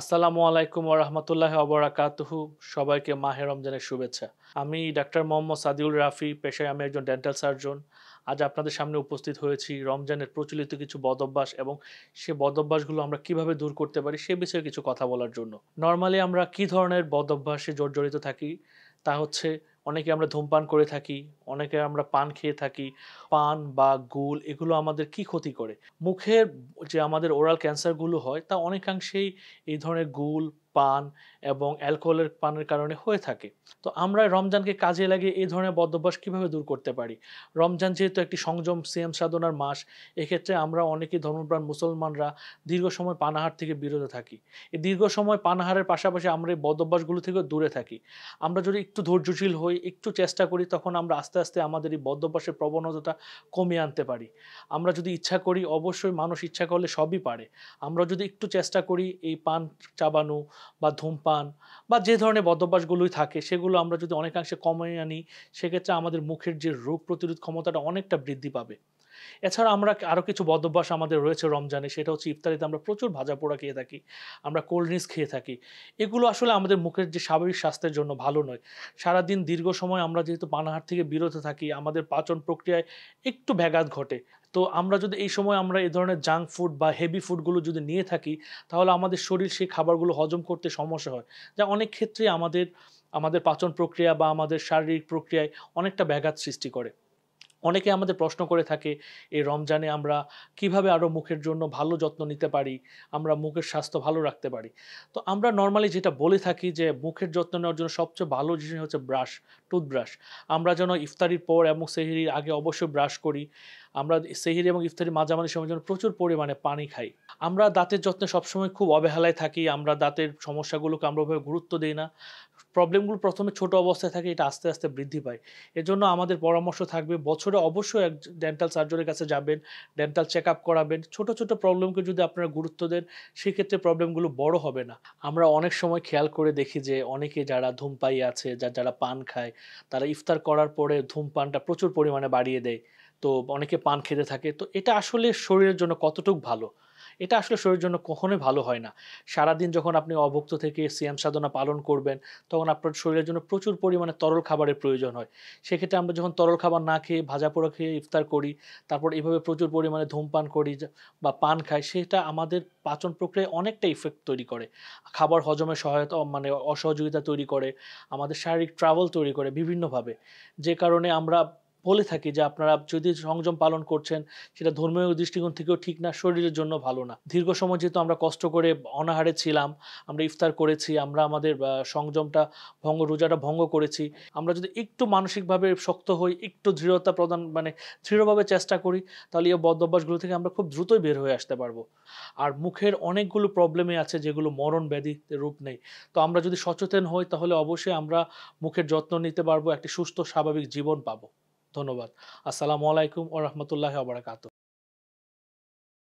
আসসালামু আলাইকুম ওরহমতুল্লাহ অবরাকাতহু সবাইকে মাহে রমজানের শুভেচ্ছা আমি ডাক্তার মোহাম্মদ সাদিউল রাফি পেশায় আমি একজন ডেন্টাল সার্জন আজ আপনাদের সামনে উপস্থিত হয়েছি রমজানের প্রচলিত কিছু বদভ্যাস এবং সে বদভ্যাসগুলো আমরা কিভাবে দূর করতে পারি সে বিষয়ে কিছু কথা বলার জন্য নর্মালি আমরা কি ধরনের বদভ্যাসে জর্জরিত থাকি তা হচ্ছে অনেকে আমরা ধূমপান করে থাকি অনেকে আমরা পান খেয়ে থাকি পান বা গুল এগুলো আমাদের কি ক্ষতি করে মুখের যে আমাদের ওরাল ক্যান্সারগুলো হয় তা অনেকাংশেই এই ধরনের গুল পান এবং অ্যালকোহলের পানের কারণে হয়ে থাকে তো আমরা রমজানকে কাজে লাগিয়ে এই ধরনের বদ্যভ্যাস কীভাবে দূর করতে পারি রমজান যেহেতু একটি সংযম সিএম সাধনার মাস এক্ষেত্রে আমরা অনেকেই ধর্মপ্রাণ মুসলমানরা দীর্ঘ সময় পানাহার থেকে বিরত থাকি এই দীর্ঘ সময় পানাহারের পাশাপাশি আমরা এই বদ্যভ্যাসগুলো থেকে দূরে থাকি আমরা যদি একটু ধৈর্যশীল হই একটু চেষ্টা করি তখন আমরা আস্তে আস্তে আমাদের এই বদ্যভ্যাসের প্রবণতাটা কমিয়ে আনতে পারি আমরা যদি ইচ্ছা করি অবশ্যই মানুষ ইচ্ছা করলে সবই পারে আমরা যদি একটু চেষ্টা করি এই পান চাবানো বা ধূমপান বা যে ধরনের বদভ্যাসগুলোই থাকে সেগুলো আমরা যদি অনেকাংশে কমিয়ে আনি সেক্ষেত্রে আমাদের মুখের যে রোগ প্রতিরোধ ক্ষমতাটা অনেকটা বৃদ্ধি পাবে এছাড়া আমরা আরও কিছু বদভ্যাস আমাদের রয়েছে রমজানে সেটা হচ্ছে ইফতারিতে আমরা প্রচুর ভাজা পোড়া খেয়ে থাকি আমরা কোল্ড ড্রিঙ্কস খেয়ে থাকি এগুলো আসলে আমাদের মুখের যে স্বাভাবিক স্বাস্থ্যের জন্য ভালো নয় সারাদিন দীর্ঘ সময় আমরা যেহেতু পানাহার থেকে বিরত থাকি আমাদের পাচন প্রক্রিয়ায় একটু ব্যাঘাত ঘটে তো আমরা যদি এই সময় আমরা এই ধরনের জাঙ্ক ফুড বা হেভি ফুডগুলো যদি নিয়ে থাকি তাহলে আমাদের শরীর সেই খাবারগুলো হজম করতে সমস্যা হয় যা অনেক ক্ষেত্রে আমাদের আমাদের পাচন প্রক্রিয়া বা আমাদের শারীরিক প্রক্রিয়ায় অনেকটা ব্যাঘাত সৃষ্টি করে অনেকে আমাদের প্রশ্ন করে থাকে এই রমজানে আমরা কিভাবে আরও মুখের জন্য ভালো যত্ন নিতে পারি আমরা মুখের স্বাস্থ্য ভালো রাখতে পারি তো আমরা নর্মালি যেটা বলে থাকি যে মুখের যত্ন নেওয়ার জন্য সবচেয়ে ভালো জিনিস হচ্ছে ব্রাশ টুথব্রাশ আমরা যেন ইফতারির পর এবং সেহিরির আগে অবশ্যই ব্রাশ করি আমরা সেহিরি এবং ইফতারির মাঝামাঝি সময় যেন প্রচুর পরিমাণে পানি খাই আমরা দাঁতের যত্নে সবসময় খুব অবহেলায় থাকি আমরা দাঁতের সমস্যাগুলোকে আমরা ওভাবে গুরুত্ব দিই না প্রবলেমগুলো প্রথমে ছোট অবস্থায় থাকে এটা আস্তে আস্তে বৃদ্ধি পায় এজন্য আমাদের পরামর্শ থাকবে বছর দর্শকরা অবশ্যই এক ডেন্টাল সার্জনের কাছে যাবেন ডেন্টাল চেক আপ করাবেন ছোট ছোট প্রবলেমকে যদি আপনারা গুরুত্ব দেন সেক্ষেত্রে প্রবলেমগুলো বড় হবে না আমরা অনেক সময় খেয়াল করে দেখি যে অনেকে যারা ধূমপাই আছে যা যারা পান খায় তারা ইফতার করার পরে ধূমপানটা প্রচুর পরিমাণে বাড়িয়ে দেয় তো অনেকে পান খেতে থাকে তো এটা আসলে শরীরের জন্য কতটুক ভালো এটা আসলে শরীরের জন্য কখনোই ভালো হয় না সারাদিন যখন আপনি অভুক্ত থেকে সিএম সাধনা পালন করবেন তখন আপনার শরীরের জন্য প্রচুর পরিমাণে তরল খাবারের প্রয়োজন হয় সেক্ষেত্রে আমরা যখন তরল খাবার না খেয়ে ভাজা পোড়া খেয়ে ইফতার করি তারপর এভাবে প্রচুর পরিমাণে ধূমপান করি বা পান খাই সেটা আমাদের পাচন প্রক্রিয়ায় অনেকটা ইফেক্ট তৈরি করে খাবার হজমে সহায়তা মানে অসহযোগিতা তৈরি করে আমাদের শারীরিক ট্রাভেল তৈরি করে বিভিন্নভাবে যে কারণে আমরা বলে থাকি যে আপনারা যদি সংযম পালন করছেন সেটা ধর্মীয় দৃষ্টিকোণ থেকেও ঠিক না শরীরের জন্য ভালো না দীর্ঘ সময় যেহেতু আমরা কষ্ট করে অনাহারে ছিলাম আমরা ইফতার করেছি আমরা আমাদের সংযমটা ভঙ্গ রোজাটা ভঙ্গ করেছি আমরা যদি একটু মানসিকভাবে শক্ত হই একটু দৃঢ়তা প্রদান মানে দৃঢ়ভাবে চেষ্টা করি তাহলে এই বদ অভ্যাসগুলো থেকে আমরা খুব দ্রুতই বের হয়ে আসতে পারবো আর মুখের অনেকগুলো প্রবলেমে আছে যেগুলো মরণ ব্যাধিতে রূপ নেই তো আমরা যদি সচেতন হই তাহলে অবশ্যই আমরা মুখের যত্ন নিতে পারবো একটি সুস্থ স্বাভাবিক জীবন পাবো ধন্যবাদ আসসালামু আলাইকুম ও রহমতুল্লাহ